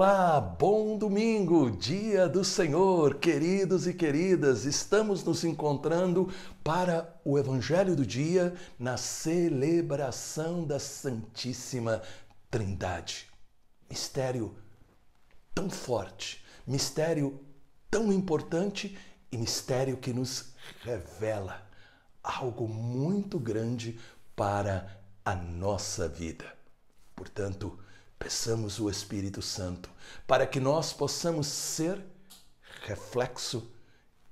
Olá, bom domingo, dia do Senhor, queridos e queridas. Estamos nos encontrando para o Evangelho do dia na celebração da Santíssima Trindade. Mistério tão forte, mistério tão importante e mistério que nos revela algo muito grande para a nossa vida. Portanto, peçamos o Espírito Santo para que nós possamos ser reflexo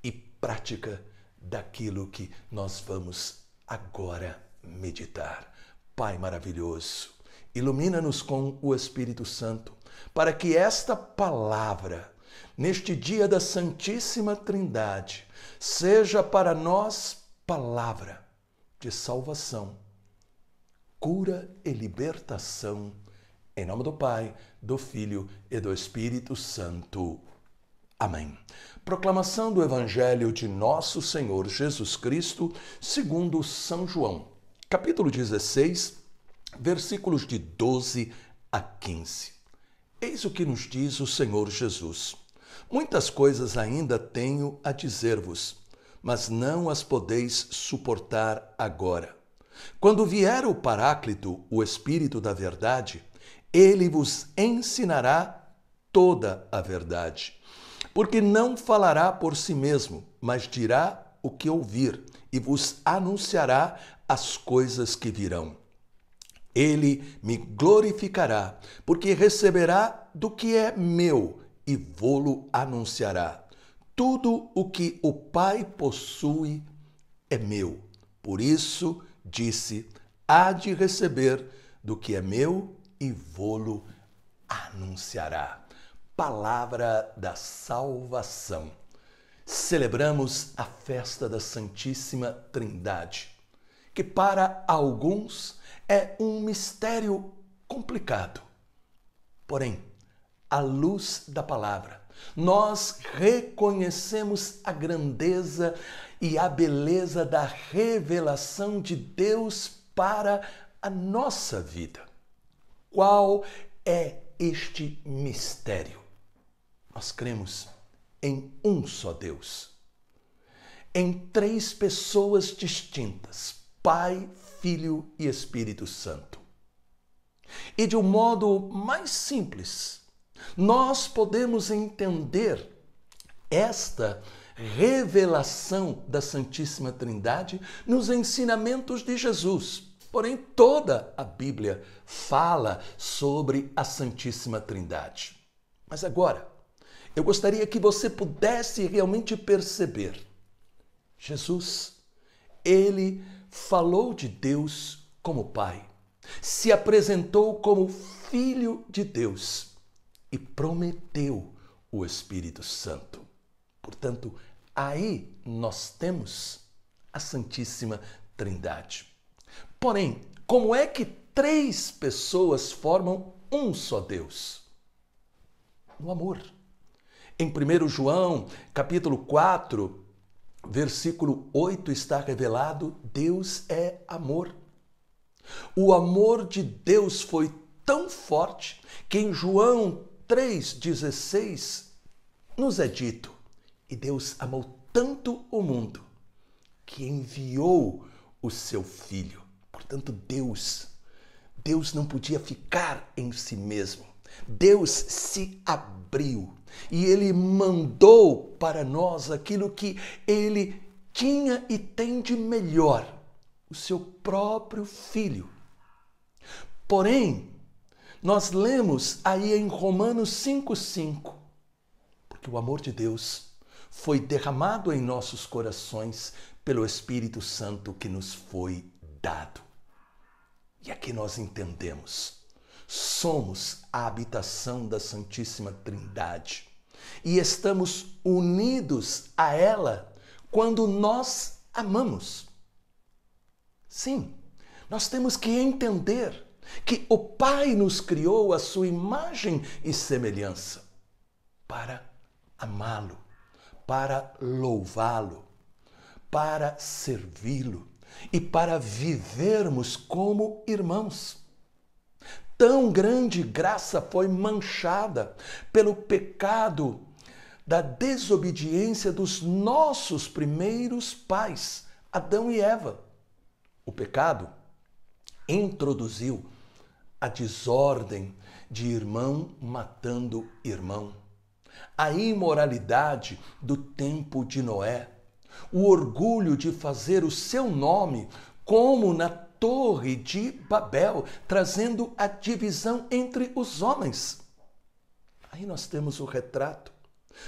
e prática daquilo que nós vamos agora meditar. Pai maravilhoso, ilumina-nos com o Espírito Santo para que esta palavra, neste dia da Santíssima Trindade, seja para nós palavra de salvação, cura e libertação em nome do Pai, do Filho e do Espírito Santo. Amém. Proclamação do Evangelho de Nosso Senhor Jesus Cristo, segundo São João, capítulo 16, versículos de 12 a 15. Eis o que nos diz o Senhor Jesus. Muitas coisas ainda tenho a dizer-vos, mas não as podeis suportar agora. Quando vier o Paráclito, o Espírito da Verdade, ele vos ensinará toda a verdade. Porque não falará por si mesmo, mas dirá o que ouvir e vos anunciará as coisas que virão. Ele me glorificará, porque receberá do que é meu e vô-lo anunciará. Tudo o que o Pai possui é meu. Por isso, disse: há de receber do que é meu e Volo lo anunciará. Palavra da salvação. Celebramos a festa da Santíssima Trindade, que para alguns é um mistério complicado. Porém, à luz da palavra, nós reconhecemos a grandeza e a beleza da revelação de Deus para a nossa vida. Qual é este mistério? Nós cremos em um só Deus, em três pessoas distintas: Pai, Filho e Espírito Santo. E de um modo mais simples, nós podemos entender esta revelação da Santíssima Trindade nos ensinamentos de Jesus. Porém, toda a Bíblia fala sobre a Santíssima Trindade. Mas agora, eu gostaria que você pudesse realmente perceber. Jesus, ele falou de Deus como Pai, se apresentou como Filho de Deus e prometeu o Espírito Santo. Portanto, aí nós temos a Santíssima Trindade. Porém, como é que três pessoas formam um só Deus? No amor. Em 1 João, capítulo 4, versículo 8 está revelado: Deus é amor. O amor de Deus foi tão forte que em João 3,16 nos é dito: E Deus amou tanto o mundo que enviou o seu filho. Portanto, Deus, Deus não podia ficar em si mesmo. Deus se abriu e ele mandou para nós aquilo que ele tinha e tem de melhor, o seu próprio filho. Porém, nós lemos aí em Romanos 5,5, porque o amor de Deus foi derramado em nossos corações pelo Espírito Santo que nos foi dado. E aqui nós entendemos. Somos a habitação da Santíssima Trindade e estamos unidos a ela quando nós amamos. Sim, nós temos que entender que o Pai nos criou a sua imagem e semelhança para amá-lo, para louvá-lo, para servi-lo e para vivermos como irmãos. Tão grande graça foi manchada pelo pecado da desobediência dos nossos primeiros pais, Adão e Eva. O pecado introduziu a desordem de irmão matando irmão, a imoralidade do tempo de Noé o orgulho de fazer o seu nome como na Torre de Babel, trazendo a divisão entre os homens. Aí nós temos o retrato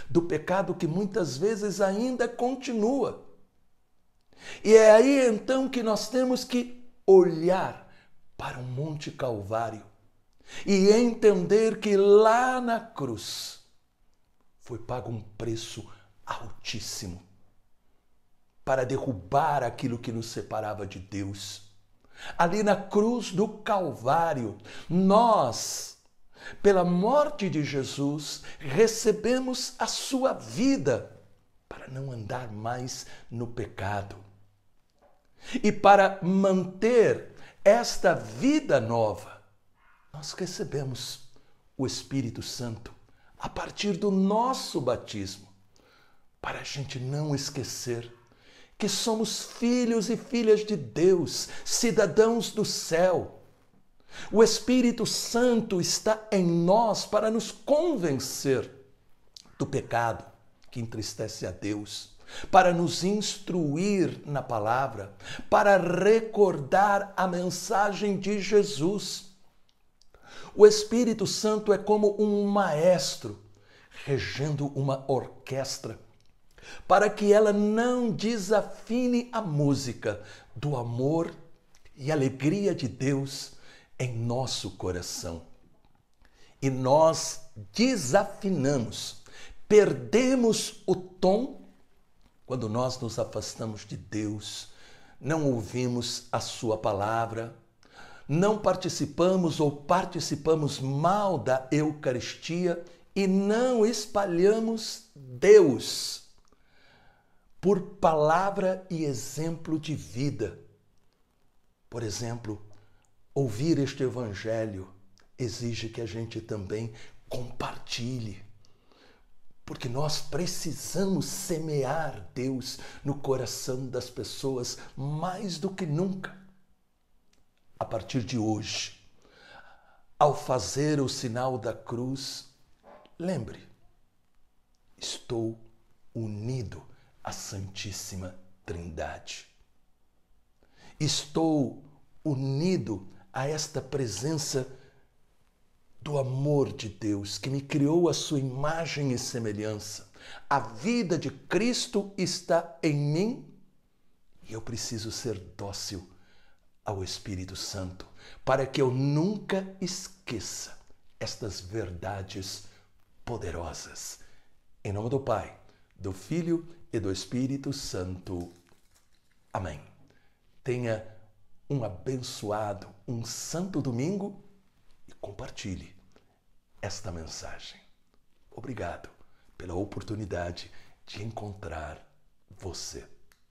do pecado que muitas vezes ainda continua. E é aí então que nós temos que olhar para o Monte Calvário e entender que lá na cruz foi pago um preço altíssimo para derrubar aquilo que nos separava de Deus. Ali na cruz do Calvário, nós, pela morte de Jesus, recebemos a sua vida para não andar mais no pecado. E para manter esta vida nova, nós recebemos o Espírito Santo a partir do nosso batismo, para a gente não esquecer que somos filhos e filhas de Deus, cidadãos do céu. O Espírito Santo está em nós para nos convencer do pecado que entristece a Deus, para nos instruir na palavra, para recordar a mensagem de Jesus. O Espírito Santo é como um maestro regendo uma orquestra para que ela não desafine a música do amor e alegria de Deus em nosso coração. E nós desafinamos, perdemos o tom quando nós nos afastamos de Deus, não ouvimos a Sua palavra, não participamos ou participamos mal da Eucaristia e não espalhamos Deus por palavra e exemplo de vida. Por exemplo, ouvir este evangelho exige que a gente também compartilhe. Porque nós precisamos semear Deus no coração das pessoas mais do que nunca. A partir de hoje, ao fazer o sinal da cruz, lembre, estou unido a Santíssima Trindade. Estou unido a esta presença do amor de Deus que me criou a sua imagem e semelhança. A vida de Cristo está em mim e eu preciso ser dócil ao Espírito Santo para que eu nunca esqueça estas verdades poderosas. Em nome do Pai, do Filho e do Espírito Santo. Amém. Tenha um abençoado, um santo domingo e compartilhe esta mensagem. Obrigado pela oportunidade de encontrar você.